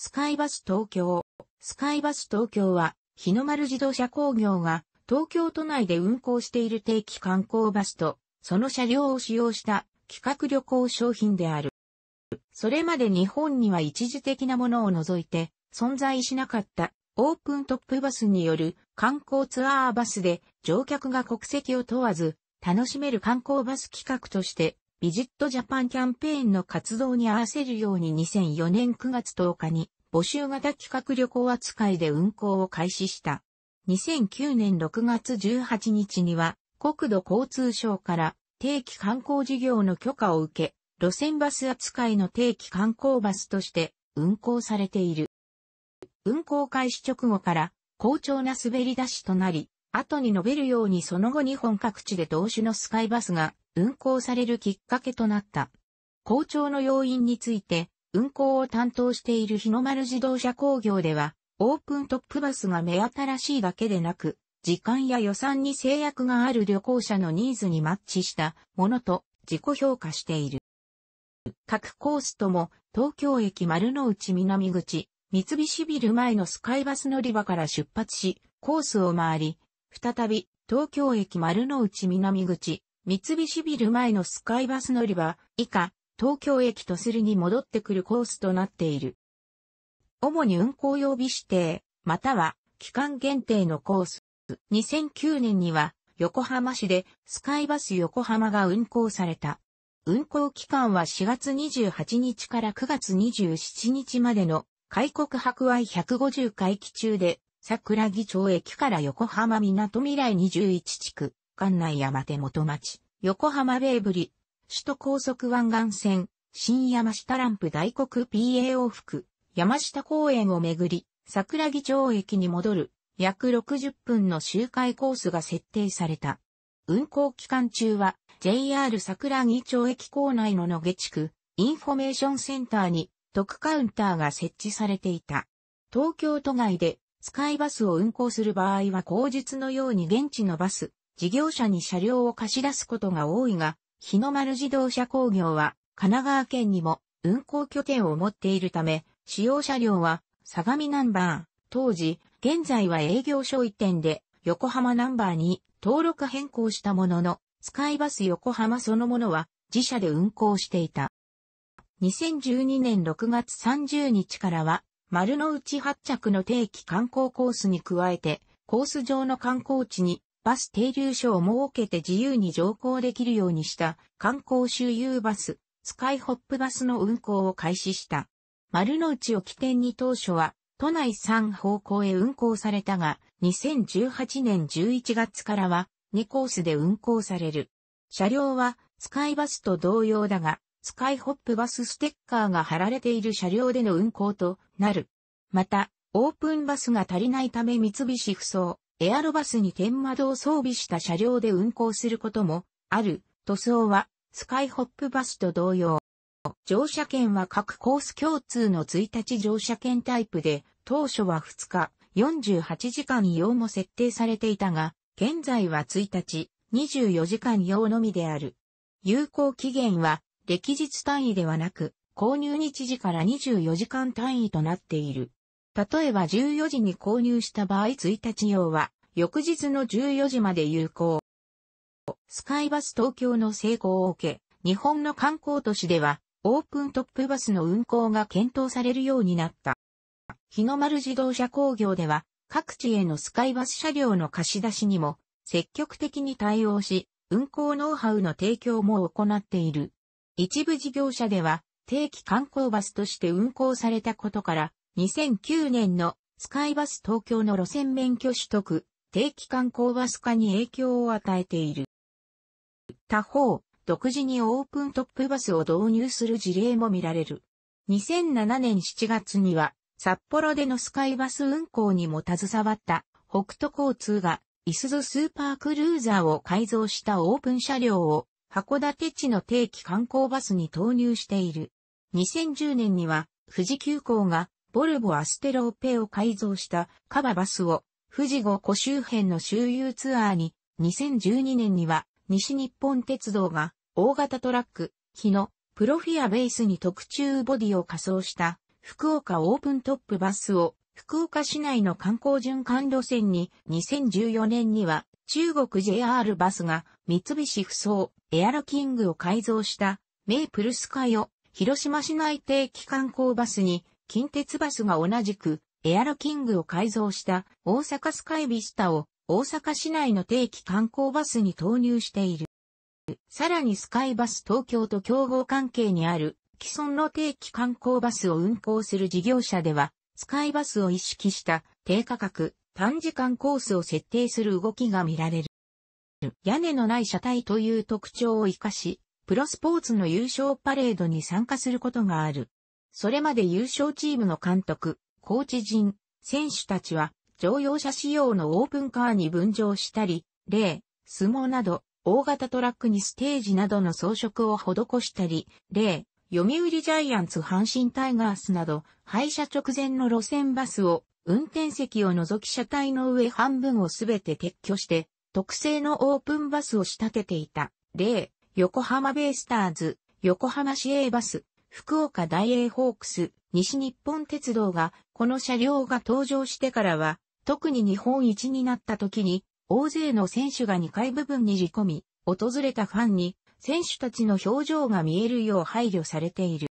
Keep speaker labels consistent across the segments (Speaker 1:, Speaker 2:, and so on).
Speaker 1: スカイバス東京。スカイバス東京は、日の丸自動車工業が、東京都内で運行している定期観光バスと、その車両を使用した企画旅行商品である。それまで日本には一時的なものを除いて、存在しなかったオープントップバスによる観光ツアーバスで乗客が国籍を問わず楽しめる観光バス企画としてビジットジャパンキャンペーンの活動に合わせるように2004年9月10日に募集型企画旅行扱いで運行を開始した。2009年6月18日には国土交通省から定期観光事業の許可を受け、路線バス扱いの定期観光バスとして運行されている。運行開始直後から好調な滑り出しとなり、後に述べるようにその後日本各地で同種のスカイバスが運行されるきっかけとなった。好調の要因について、運行を担当している日の丸自動車工業では、オープントップバスが目新しいだけでなく、時間や予算に制約がある旅行者のニーズにマッチしたものと自己評価している。各コースとも東京駅丸の内南口、三菱ビル前のスカイバス乗り場から出発し、コースを回り、再び東京駅丸の内南口、三菱ビル前のスカイバス乗り場、以下、東京駅とするに戻ってくるコースとなっている。主に運行予備指定、または期間限定のコース。2009年には横浜市でスカイバス横浜が運行された。運行期間は4月28日から9月27日までの開国博愛150回期中で桜木町駅から横浜港未来21地区、館内山手元町、横浜ベイブリ、首都高速湾岸線、新山下ランプ大黒 PA 往復、山下公園をめぐり、桜木町駅に戻る、約60分の周回コースが設定された。運行期間中は、JR 桜木町駅構内の野毛地区、インフォメーションセンターに、特カウンターが設置されていた。東京都外で、スカイバスを運行する場合は後日のように現地のバス、事業者に車両を貸し出すことが多いが、日の丸自動車工業は神奈川県にも運行拠点を持っているため、使用車両は相模ナンバー、当時、現在は営業所移転で横浜ナンバーに登録変更したものの、スカイバス横浜そのものは自社で運行していた。2012年6月30日からは、丸の内発着の定期観光コースに加えて、コース上の観光地にバス停留所を設けて自由に乗降できるようにした観光周遊バス、スカイホップバスの運行を開始した。丸の内を起点に当初は都内3方向へ運行されたが、2018年11月からは2コースで運行される。車両はスカイバスと同様だが、スカイホップバスステッカーが貼られている車両での運行となる。また、オープンバスが足りないため三菱不そエアロバスに天窓を装備した車両で運行することもある、塗装はスカイホップバスと同様。乗車券は各コース共通の1日乗車券タイプで、当初は2日、48時間用も設定されていたが、現在は1日、24時間用のみである。有効期限は、歴日単位ではなく、購入日時から24時間単位となっている。例えば14時に購入した場合1日用は翌日の14時まで有効。スカイバス東京の成功を受け、日本の観光都市ではオープントップバスの運行が検討されるようになった。日の丸自動車工業では各地へのスカイバス車両の貸し出しにも積極的に対応し、運行ノウハウの提供も行っている。一部事業者では定期観光バスとして運行されたことから、2009年のスカイバス東京の路線免許取得、定期観光バス化に影響を与えている。他方、独自にオープントップバスを導入する事例も見られる。2007年7月には、札幌でのスカイバス運行にも携わった北斗交通が、いすずスーパークルーザーを改造したオープン車両を函館地の定期観光バスに投入している。2010年には富士急行がボルボアステローペを改造したカババスを富士五湖周辺の周遊ツアーに2012年には西日本鉄道が大型トラック、日のプロフィアベースに特注ボディを仮装した福岡オープントップバスを福岡市内の観光循環路線に2014年には中国 JR バスが三菱不そエアロキングを改造したメープルスカイを広島市内定期観光バスに近鉄バスが同じく、エアロキングを改造した大阪スカイビスタを大阪市内の定期観光バスに投入している。さらにスカイバス東京と競合関係にある既存の定期観光バスを運行する事業者では、スカイバスを意識した低価格、短時間コースを設定する動きが見られる。屋根のない車体という特徴を活かし、プロスポーツの優勝パレードに参加することがある。それまで優勝チームの監督、コーチ陣、選手たちは、乗用車仕様のオープンカーに分乗したり、例、相撲など、大型トラックにステージなどの装飾を施したり、例、読売ジャイアンツ阪神タイガースなど、廃車直前の路線バスを、運転席を除き車体の上半分をすべて撤去して、特製のオープンバスを仕立てていた。例、横浜ベイスターズ、横浜市営バス、福岡大英ホークス、西日本鉄道が、この車両が登場してからは、特に日本一になった時に、大勢の選手が2階部分に仕込み、訪れたファンに、選手たちの表情が見えるよう配慮されている。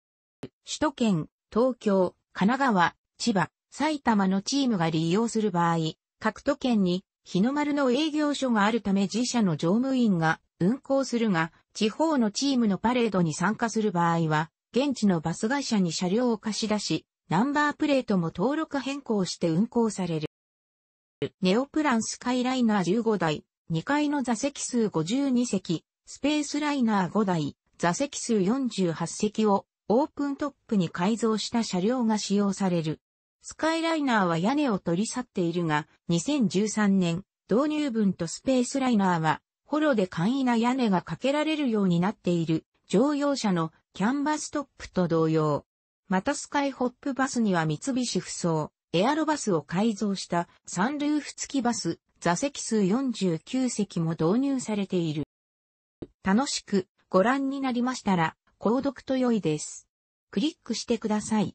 Speaker 1: 首都圏、東京、神奈川、千葉、埼玉のチームが利用する場合、各都県に日の丸の営業所があるため自社の乗務員が運行するが、地方のチームのパレードに参加する場合は、現地のバス会社に車両を貸し出し、ナンバープレートも登録変更して運行される。ネオプランスカイライナー15台、2階の座席数52席、スペースライナー5台、座席数48席をオープントップに改造した車両が使用される。スカイライナーは屋根を取り去っているが、2013年、導入分とスペースライナーは、ホロで簡易な屋根がかけられるようになっている乗用車のキャンバストップと同様。またスカイホップバスには三菱不装、エアロバスを改造したサンルーフ付きバス、座席数49席も導入されている。楽しくご覧になりましたら、購読と良いです。クリックしてください。